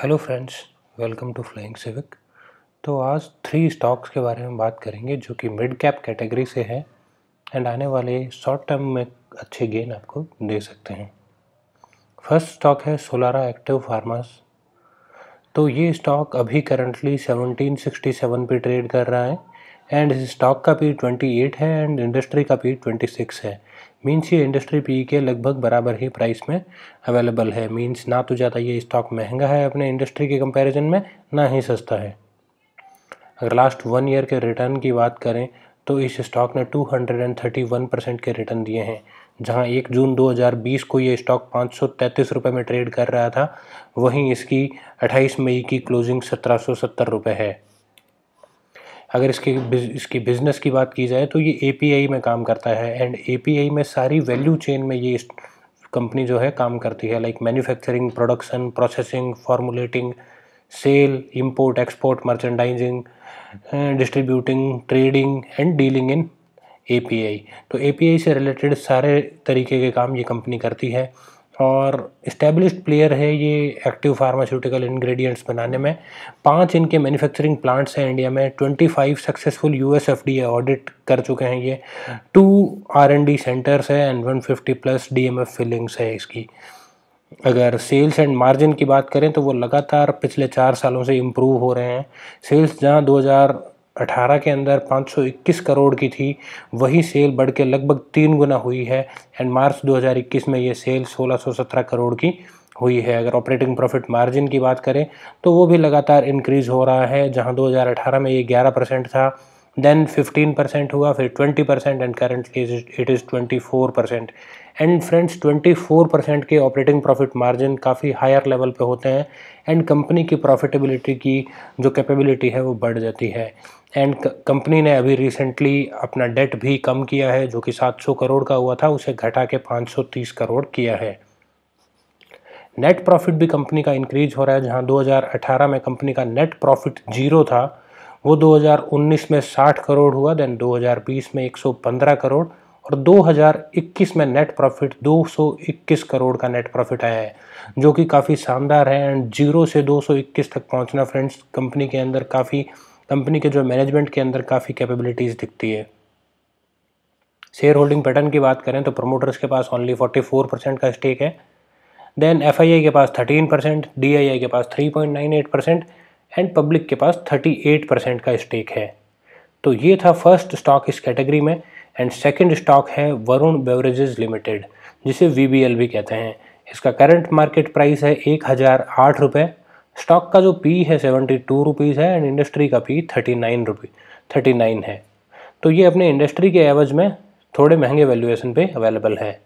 hello friends welcome to flying civic तो आज three stocks के बारे में बात करेंगे जो कि मिड कैप कैटेगरी से है एंड आने वाले शॉर्ट टर्म में अच्छे गेन आपको दे सकते हैं फर्स्ट स्टॉक है सोलारा एक्टिव फार्मास तो ये स्टॉक अभी करंटली 1767 पे ट्रेड कर रहा है एंड इस स्टॉक का पी 28 है एंड इंडस्ट्री का पी 26 है मीन्स ये इंडस्ट्री पी e के लगभग बराबर ही प्राइस में अवेलेबल है मीन्स ना तो ज़्यादा ये स्टॉक महंगा है अपने इंडस्ट्री के कंपैरिजन में ना ही सस्ता है अगर लास्ट वन ईयर के रिटर्न की बात करें तो इस स्टॉक ने 231 परसेंट के रिटर्न दिए हैं जहां एक जून 2020 को ये स्टॉक पाँच सौ में ट्रेड कर रहा था वहीं इसकी 28 मई की क्लोजिंग सत्रह सौ है अगर इसके इसकी बिज़नेस की बात की जाए तो ये ए में काम करता है एंड ए में सारी वैल्यू चेन में ये कंपनी जो है काम करती है like manufacturing production processing formulating sale import export merchandising distributing trading and dealing in A तो ए से रिलेटेड सारे तरीके के काम ये कंपनी करती है और इस्टेब्लिश प्लेयर है ये एक्टिव फार्मास्यूटिकल इंग्रेडिएंट्स बनाने में पांच इनके मैन्युफैक्चरिंग प्लांट्स हैं इंडिया में 25 सक्सेसफुल यूएस एफडीए ऑडिट कर चुके हैं ये टू आरएनडी सेंटर्स है एंड 150 प्लस डीएमएफ फिलिंग्स है इसकी अगर सेल्स एंड मार्जिन की बात करें तो वो लगातार पिछले चार सालों से इम्प्रूव हो रहे हैं सेल्स जहाँ दो 2018 के अंदर 521 करोड़ की थी वही सेल बढ़ के लगभग तीन गुना हुई है एंड मार्च 2021 में ये सेल 1617 करोड़ की हुई है अगर ऑपरेटिंग प्रॉफिट मार्जिन की बात करें तो वो भी लगातार इंक्रीज़ हो रहा है जहां 2018 में ये 11 परसेंट था देन 15 परसेंट हुआ फिर 20 percent and currently it is 24 percent and friends 24 percent के ऑपरेटिंग प्रॉफिट मार्जिन काफ़ी हायर लेवल पे होते हैं एंड कंपनी की प्रॉफिटेबिलिटी की जो कैपेबिलिटी है वो बढ़ जाती है एंड कंपनी ने अभी रिसेंटली अपना डेट भी कम किया है जो कि 700 करोड़ का हुआ था उसे घटा के 530 करोड़ किया है नेट प्रॉफिट भी कंपनी का इंक्रीज हो रहा है जहां 2018 में कंपनी का नेट प्रॉफिट जीरो था वो 2019 में 60 करोड़ हुआ देन 2020 में 115 करोड़ और 2021 में नेट प्रॉफिट 221 करोड़ का नेट प्रॉफिट आया है जो कि काफ़ी शानदार है एंड जीरो से 221 तक पहुंचना फ्रेंड्स कंपनी के अंदर काफ़ी कंपनी के जो मैनेजमेंट के अंदर काफ़ी कैपेबिलिटीज़ दिखती है शेयर होल्डिंग पैटर्न की बात करें तो प्रमोटर्स के पास ओनली 44 परसेंट का स्टेक है देन एफ के पास 13 परसेंट डी के पास 3.98 परसेंट एंड पब्लिक के पास 38 परसेंट का स्टेक है तो ये था फर्स्ट स्टॉक इस कैटेगरी में एंड सेकंड स्टॉक है वरुण बेवरेजेस लिमिटेड जिसे वी भी कहते हैं इसका करंट मार्केट प्राइस है एक हज़ार आठ स्टॉक का जो पी है सेवेंटी टू रुपीज़ है एंड इंडस्ट्री का P thirty nine rupee thirty nine है तो ये अपने इंडस्ट्री के एवज में थोड़े महंगे वैल्यूएशन पे अवेलेबल है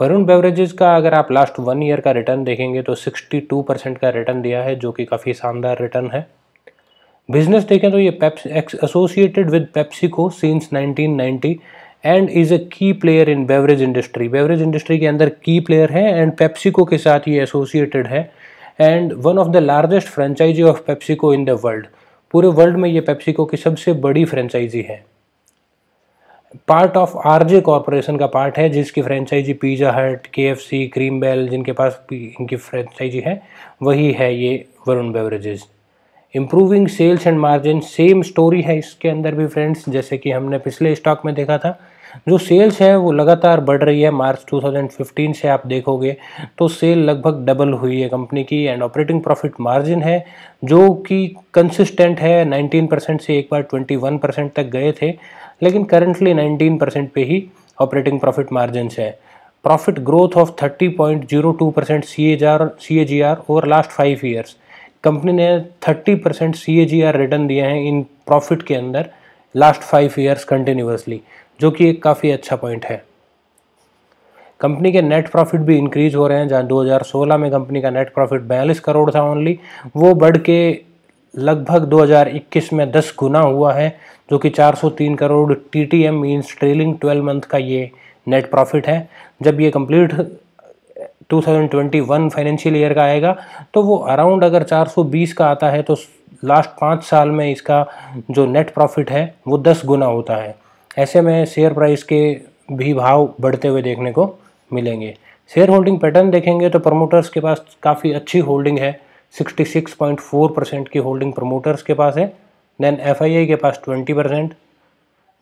वरुण बेवरेजेस का अगर आप लास्ट वन ईयर का रिटर्न देखेंगे तो 62 परसेंट का रिटर्न दिया है जो कि काफ़ी शानदार रिटर्न है बिजनेस देखें तो ये पेप्स associated with PepsiCo nineteen 1990 and is a key player in beverage industry beverage industry के अंदर की प्लेयर है एंड पेप्सिको के साथ ये एसोसिएटेड है and one of the largest franchisee of PepsiCo in the world पूरे वर्ल्ड में ये पेप्सिको की सबसे बड़ी फ्रेंचाइजी है पार्ट ऑफ आरजे कॉरपोरेशन का पार्ट है जिसकी फ्रेंचाइजी पिज़्ज़ा हट के एफ सी क्रीम बेल जिनके पास इनकी फ्रेंचाइजी है वही है ये Varun beverages improving sales and margin same story है इसके अंदर भी फ्रेंड्स जैसे कि हमने पिछले स्टॉक में देखा था जो सेल्स है वो लगातार बढ़ रही है मार्च 2015 से आप देखोगे तो सेल लगभग डबल हुई है कंपनी की एंड ऑपरेटिंग प्रॉफिट मार्जिन है जो कि कंसिस्टेंट है 19 परसेंट से एक बार 21 परसेंट तक गए थे लेकिन करंटली 19 परसेंट पे ही ऑपरेटिंग प्रॉफिट मार्जिन है profit growth of 30.02 percent C H R C A G R over last five years company ने 30 percent C A G R return दिए हैं इन प्रॉफिट के अंदर लास्ट फाइव ईयर्स कंटिन्यूसली जो कि एक काफ़ी अच्छा पॉइंट है कंपनी के नेट प्रॉफिट भी इंक्रीज हो रहे हैं जहाँ 2016 में कंपनी का नेट प्रॉफिट बयालीस करोड़ था ओनली वो बढ़ के लगभग 2021 में 10 गुना हुआ है जो कि 403 crore T T M means trailing twelve month का ये नेट प्रॉफिट है जब ये कंप्लीट 2021 फाइनेंशियल ईयर का आएगा तो वो अराउंड अगर 420 का आता है तो लास्ट पाँच साल में इसका जो नेट प्रॉफिट है वो दस गुना होता है ऐसे में शेयर प्राइस के भी भाव बढ़ते हुए देखने को मिलेंगे शेयर होल्डिंग पैटर्न देखेंगे तो प्रमोटर्स के पास काफ़ी अच्छी होल्डिंग है 66.4 परसेंट की होल्डिंग प्रमोटर्स के पास है देन एफ के पास 20 परसेंट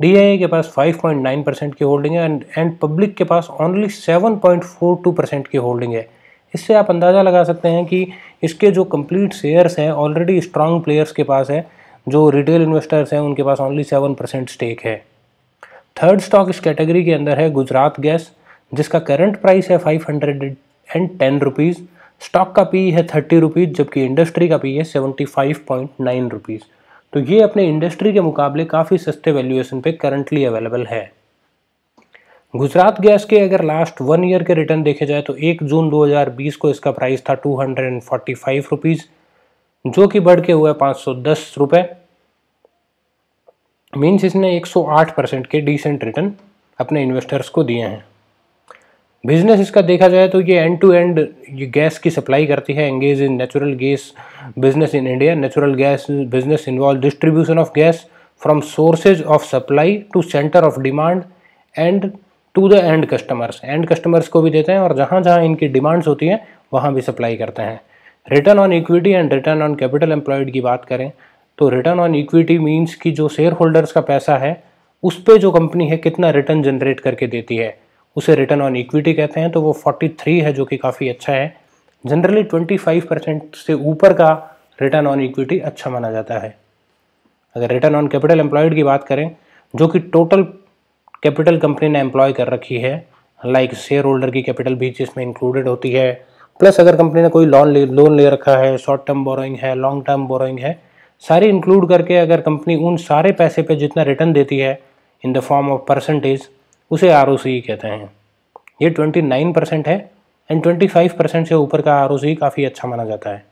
डी के पास 5.9 परसेंट की होल्डिंग है एंड एंड पब्लिक के पास ओनली 7.42 परसेंट की होल्डिंग है इससे आप अंदाज़ा लगा सकते हैं कि इसके जो कंप्लीट शेयर्स हैं ऑलरेडी स्ट्रांग प्लेयर्स के पास है जो रिटेल इन्वेस्टर्स हैं उनके पास ओनली सेवन परसेंट स्टेक है थर्ड स्टॉक इस कैटेगरी के अंदर है गुजरात गैस जिसका करंट प्राइस है five hundred and ten rupees stock का पी है थर्टी रुपीज़ जबकि इंडस्ट्री का पी है seventy five point nine rupees तो ये अपने इंडस्ट्री के मुकाबले काफ़ी सस्ते वैल्यूएशन पे करंटली अवेलेबल है गुजरात गैस के अगर लास्ट वन ईयर के रिटर्न देखे जाए तो एक जून 2020 को इसका प्राइस था two hundred forty five rupees जो कि बढ़ के हुआ है पाँच सौ दस रुपए मीन्स इसने आठ परसेंट के डिसेंट रिटर्न अपने इन्वेस्टर्स को दिए हैं बिजनेस इसका देखा जाए तो ये एंड टू एंड ये गैस की सप्लाई करती है engage in natural gas business in India natural gas business involve distribution of gas from sources of supply to centre of demand and to the end customers end customers को भी देते हैं और जहाँ जहाँ इनकी डिमांड्स होती हैं वहाँ भी सप्लाई करते हैं return on equity and return on capital employed की बात करें तो रिटर्न ऑन इक्विटी मीन्स कि जो शेयर होल्डर्स का पैसा है उस पर जो कंपनी है कितना रिटर्न जनरेट करके देती है उसे रिटर्न ऑन इक्विटी कहते हैं तो वो 43 है जो कि काफ़ी अच्छा है जनरली 25 परसेंट से ऊपर का रिटर्न ऑन इक्विटी अच्छा माना जाता है अगर रिटर्न ऑन कैपिटल एम्प्लॉयड की बात करें जो कि टोटल कैपिटल कंपनी ने एम्प्लॉय कर रखी है लाइक शेयर होल्डर की कैपिटल भी जिसमें इंक्लूडेड होती है प्लस अगर कंपनी ने कोई लोन ले लोन ले रखा है शॉर्ट टर्म बोरोइंग है लॉन्ग टर्म बोरोइंग है सारी इंक्लूड करके अगर कंपनी उन सारे पैसे पे जितना रिटर्न देती है in the form of percentage उसे आर e कहते हैं ये 29 परसेंट है एंड 25 परसेंट से ऊपर का आर e काफ़ी अच्छा माना जाता है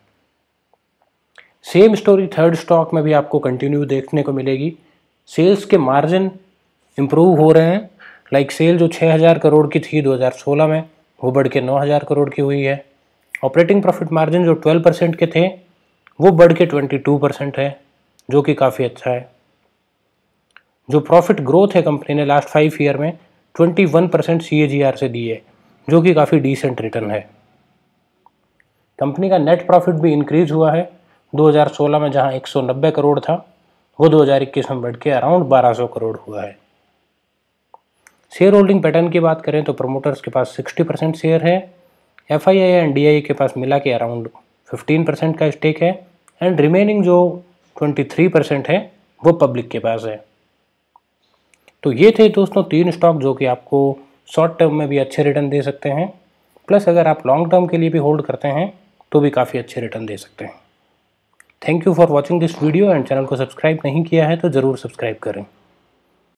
सेम स्टोरी थर्ड स्टॉक में भी आपको कंटिन्यू देखने को मिलेगी सेल्स के मार्जिन इम्प्रूव हो रहे हैं लाइक like सेल जो 6000 करोड़ की थी 2016 में वो बढ़ के 9000 करोड़ की हुई है ऑपरेटिंग प्रॉफिट मार्जिन जो 12 परसेंट के थे वो बढ़ के 22 परसेंट है जो कि काफ़ी अच्छा है जो प्रॉफिट ग्रोथ है कंपनी ने लास्ट फाइव ईयर में 21 परसेंट सी से दी है जो कि काफ़ी डिसेंट रिटर्न है कंपनी का नेट प्रॉफिट भी इंक्रीज हुआ है 2016 में जहां 190 करोड़ था वो 2021 में बढ़ के अराउंड 1200 करोड़ हुआ है शेयर होल्डिंग पैटर्न की बात करें तो प्रमोटर्स के पास 60 परसेंट शेयर है एफ एंड डी के पास मिला के अराउंड 15 परसेंट का स्टेक है एंड रिमेनिंग जो 23 परसेंट है वो पब्लिक के पास है तो ये थे दोस्तों तीन स्टॉक जो कि आपको शॉर्ट टर्म में भी अच्छे रिटर्न दे सकते हैं प्लस अगर आप लॉन्ग टर्म के लिए भी होल्ड करते हैं तो भी काफ़ी अच्छे रिटर्न दे सकते हैं thank you for watching this video and channel को सब्सक्राइब नहीं किया है तो ज़रूर सब्सक्राइब करें